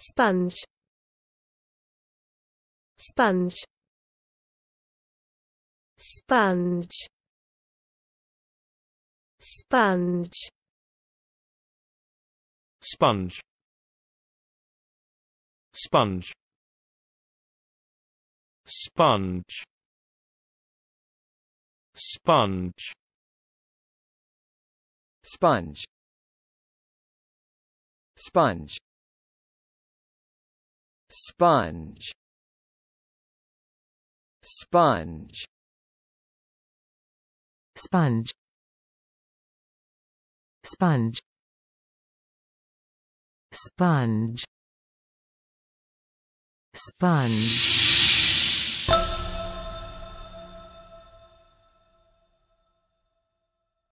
sponge sponge sponge sponge sponge sponge sponge sponge sponge sponge sponge sponge sponge sponge sponge sponge